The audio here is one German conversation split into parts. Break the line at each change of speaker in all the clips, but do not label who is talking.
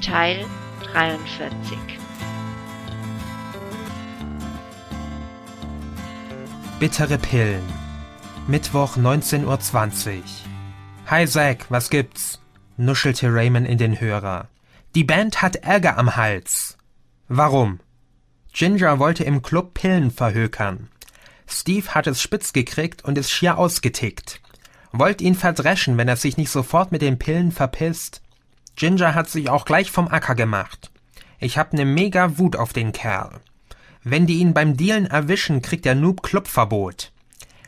Teil 43. Bittere Pillen. Mittwoch 19.20 Uhr. Hi Zack, was gibt's? nuschelte Raymond in den Hörer. Die Band hat Ärger am Hals. Warum? Ginger wollte im Club Pillen verhökern. Steve hat es spitz gekriegt und ist schier ausgetickt. Wollt ihn verdreschen, wenn er sich nicht sofort mit den Pillen verpisst. Ginger hat sich auch gleich vom Acker gemacht. Ich hab ne mega Wut auf den Kerl. Wenn die ihn beim Dealen erwischen, kriegt der Noob Clubverbot.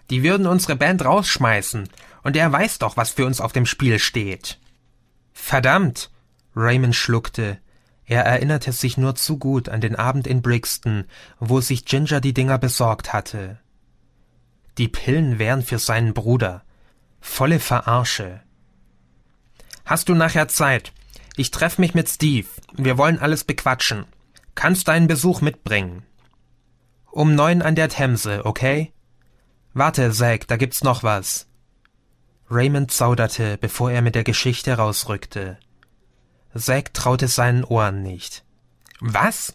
Die würden unsere Band rausschmeißen, und er weiß doch, was für uns auf dem Spiel steht. Verdammt! Raymond schluckte. Er erinnerte sich nur zu gut an den Abend in Brixton, wo sich Ginger die Dinger besorgt hatte. Die Pillen wären für seinen Bruder. Volle Verarsche. Hast du nachher Zeit? Ich treffe mich mit Steve. Wir wollen alles bequatschen. Kannst deinen Besuch mitbringen. Um neun an der Themse, okay? Warte, Zack, da gibt's noch was. Raymond zauderte, bevor er mit der Geschichte rausrückte. Zack traute seinen Ohren nicht. Was?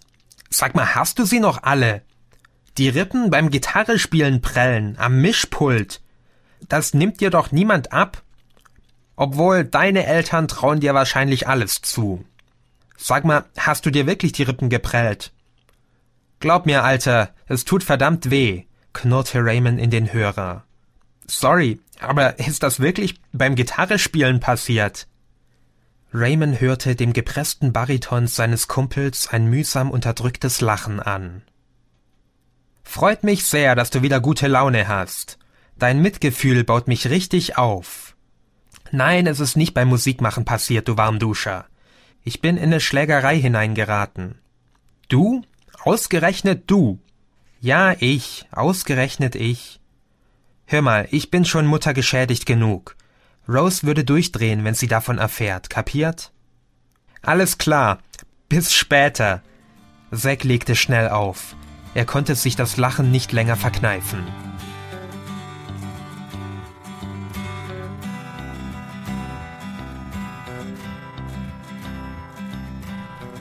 Sag mal, hast du sie noch alle? Die Rippen beim Gitarrespielen prellen, am Mischpult. Das nimmt dir doch niemand ab. Obwohl, deine Eltern trauen dir wahrscheinlich alles zu. Sag mal, hast du dir wirklich die Rippen geprellt? Glaub mir, Alter, es tut verdammt weh, knurrte Raymond in den Hörer. Sorry, aber ist das wirklich beim Gitarrespielen passiert? Raymond hörte dem gepressten Bariton seines Kumpels ein mühsam unterdrücktes Lachen an. Freut mich sehr, dass du wieder gute Laune hast. Dein Mitgefühl baut mich richtig auf. Nein, es ist nicht beim Musikmachen passiert, du Warmduscher. Ich bin in eine Schlägerei hineingeraten. Du? Ausgerechnet du? Ja, ich. Ausgerechnet ich. Hör mal, ich bin schon Mutter geschädigt genug. Rose würde durchdrehen, wenn sie davon erfährt, kapiert? Alles klar. Bis später. Zack legte schnell auf. Er konnte sich das Lachen nicht länger verkneifen.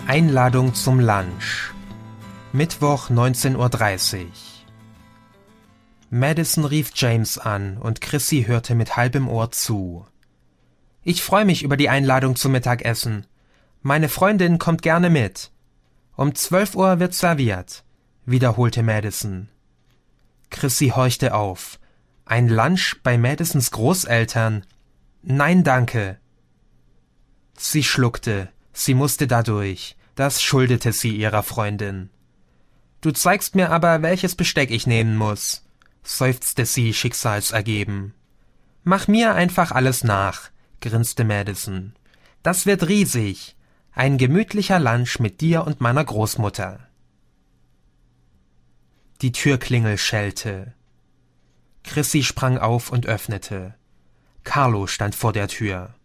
Einladung zum Lunch. Mittwoch 19.30 Uhr. Madison rief James an und Chrissy hörte mit halbem Ohr zu. Ich freue mich über die Einladung zum Mittagessen. Meine Freundin kommt gerne mit. Um zwölf Uhr wird serviert, wiederholte Madison. Chrissy horchte auf. Ein Lunch bei Madisons Großeltern. Nein, danke. Sie schluckte. Sie musste dadurch, das schuldete sie ihrer Freundin. Du zeigst mir aber, welches Besteck ich nehmen muss, seufzte sie schicksalsergeben. Mach mir einfach alles nach, grinste Madison. Das wird riesig. Ein gemütlicher Lunch mit dir und meiner Großmutter. Die Türklingel schellte. Chrissy sprang auf und öffnete. Carlo stand vor der Tür.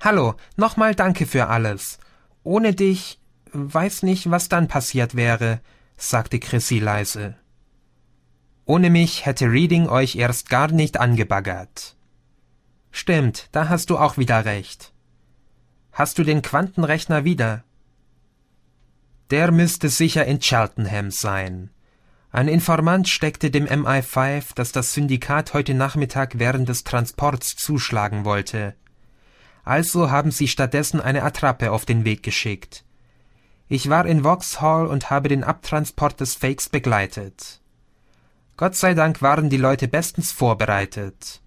Hallo, nochmal danke für alles. Ohne dich weiß nicht, was dann passiert wäre, sagte Chrissy leise. Ohne mich hätte Reading euch erst gar nicht angebaggert. Stimmt, da hast du auch wieder recht. Hast du den Quantenrechner wieder? Der müsste sicher in Cheltenham sein. Ein Informant steckte dem MI5, dass das Syndikat heute Nachmittag während des Transports zuschlagen wollte also haben sie stattdessen eine Attrappe auf den Weg geschickt. Ich war in Vauxhall und habe den Abtransport des Fakes begleitet. Gott sei Dank waren die Leute bestens vorbereitet.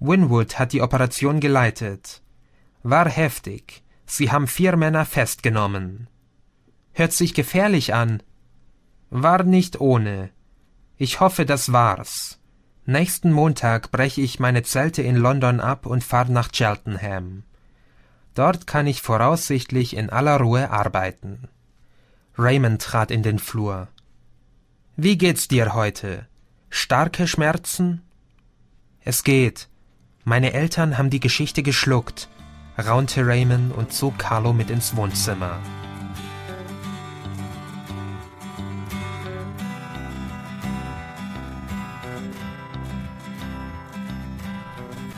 Winwood hat die Operation geleitet. War heftig. Sie haben vier Männer festgenommen. Hört sich gefährlich an. War nicht ohne. Ich hoffe, das war's. Nächsten Montag breche ich meine Zelte in London ab und fahre nach Cheltenham. Dort kann ich voraussichtlich in aller Ruhe arbeiten. Raymond trat in den Flur. Wie geht's dir heute? Starke Schmerzen? Es geht. Meine Eltern haben die Geschichte geschluckt, raunte Raymond und zog Carlo mit ins Wohnzimmer.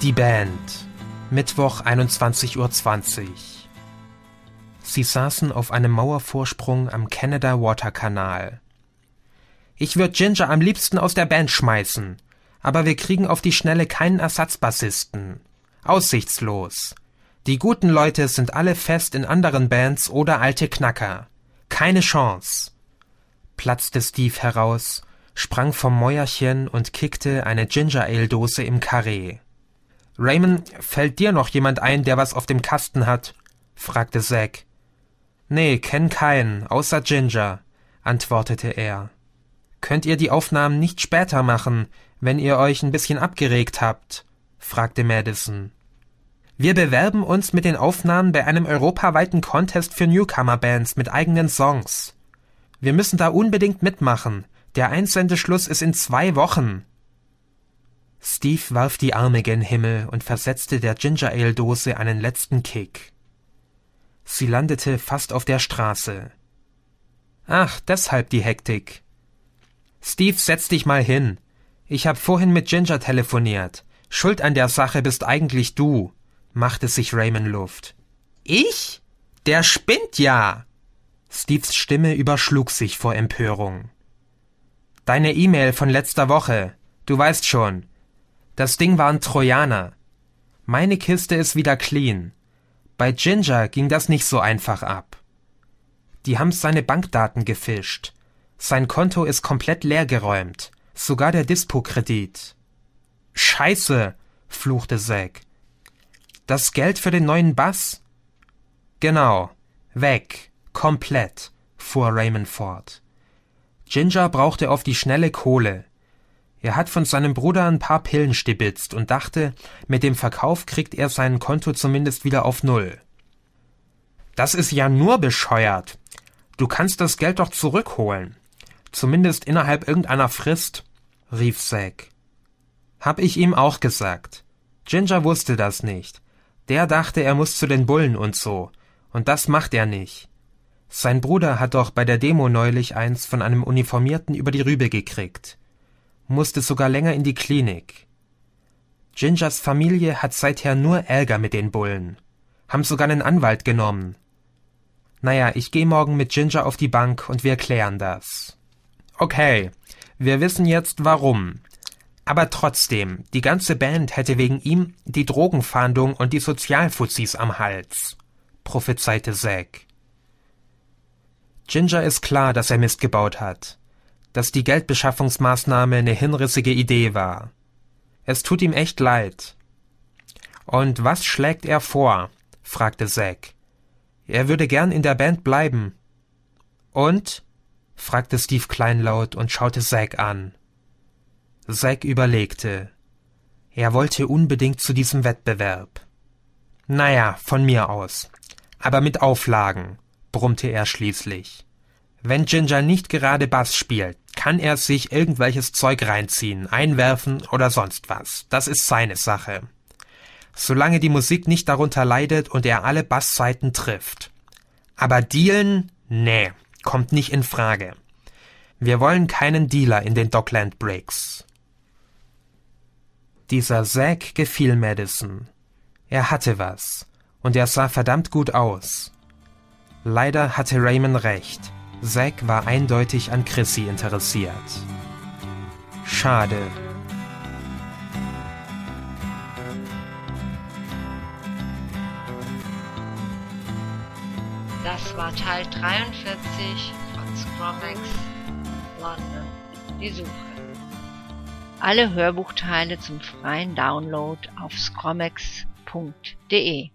Die Band. Mittwoch 21.20 Uhr. Sie saßen auf einem Mauervorsprung am Canada Water Kanal. Ich würd Ginger am liebsten aus der Band schmeißen, aber wir kriegen auf die Schnelle keinen Ersatzbassisten. Aussichtslos. Die guten Leute sind alle fest in anderen Bands oder alte Knacker. Keine Chance. platzte Steve heraus, sprang vom Mäuerchen und kickte eine Ginger Ale Dose im Karree. Raymond, fällt dir noch jemand ein, der was auf dem Kasten hat? fragte Zack. Nee, kenn keinen, außer Ginger, antwortete er. Könnt ihr die Aufnahmen nicht später machen, wenn ihr euch ein bisschen abgeregt habt? fragte Madison. Wir bewerben uns mit den Aufnahmen bei einem europaweiten Contest für Newcomer-Bands mit eigenen Songs. Wir müssen da unbedingt mitmachen. Der Einsendeschluss ist in zwei Wochen. Steve warf die Arme gen Himmel und versetzte der Ginger Ale Dose einen letzten Kick. Sie landete fast auf der Straße. Ach, deshalb die Hektik. Steve, setz dich mal hin. Ich hab vorhin mit Ginger telefoniert. Schuld an der Sache bist eigentlich du, machte sich Raymond Luft. Ich? Der spinnt ja. Steves Stimme überschlug sich vor Empörung. Deine E-Mail von letzter Woche. Du weißt schon, das Ding war ein Trojaner. Meine Kiste ist wieder clean. Bei Ginger ging das nicht so einfach ab. Die haben seine Bankdaten gefischt. Sein Konto ist komplett leergeräumt. Sogar der Dispo-Kredit. Scheiße, fluchte Zack. Das Geld für den neuen Bass? Genau. Weg. Komplett, fuhr Raymond fort. Ginger brauchte auf die schnelle Kohle. Er hat von seinem Bruder ein paar Pillen stibitzt und dachte, mit dem Verkauf kriegt er sein Konto zumindest wieder auf Null. Das ist ja nur bescheuert. Du kannst das Geld doch zurückholen. Zumindest innerhalb irgendeiner Frist, rief Zack. Hab ich ihm auch gesagt. Ginger wusste das nicht. Der dachte, er muss zu den Bullen und so. Und das macht er nicht. Sein Bruder hat doch bei der Demo neulich eins von einem Uniformierten über die Rübe gekriegt musste sogar länger in die Klinik. Gingers Familie hat seither nur Ärger mit den Bullen. Haben sogar einen Anwalt genommen. Naja, ich gehe morgen mit Ginger auf die Bank und wir klären das. Okay, wir wissen jetzt warum. Aber trotzdem, die ganze Band hätte wegen ihm die Drogenfahndung und die Sozialfuzis am Hals, prophezeite Zack. Ginger ist klar, dass er Mist gebaut hat dass die Geldbeschaffungsmaßnahme eine hinrissige Idee war. Es tut ihm echt leid. Und was schlägt er vor? fragte Zack. Er würde gern in der Band bleiben. Und? fragte Steve kleinlaut und schaute Zack an. Zack überlegte. Er wollte unbedingt zu diesem Wettbewerb. Naja, von mir aus. Aber mit Auflagen, brummte er schließlich. Wenn Ginger nicht gerade Bass spielt, kann er sich irgendwelches Zeug reinziehen, einwerfen oder sonst was. Das ist seine Sache. Solange die Musik nicht darunter leidet und er alle Bassseiten trifft. Aber dealen? Nee, kommt nicht in Frage. Wir wollen keinen Dealer in den Dockland Breaks. Dieser Zack gefiel Madison. Er hatte was. Und er sah verdammt gut aus. Leider hatte Raymond recht. Zack war eindeutig an Chrissy interessiert. Schade. Das war Teil 43 von Scromax London, die Suche. Alle Hörbuchteile zum freien Download auf scromax.de.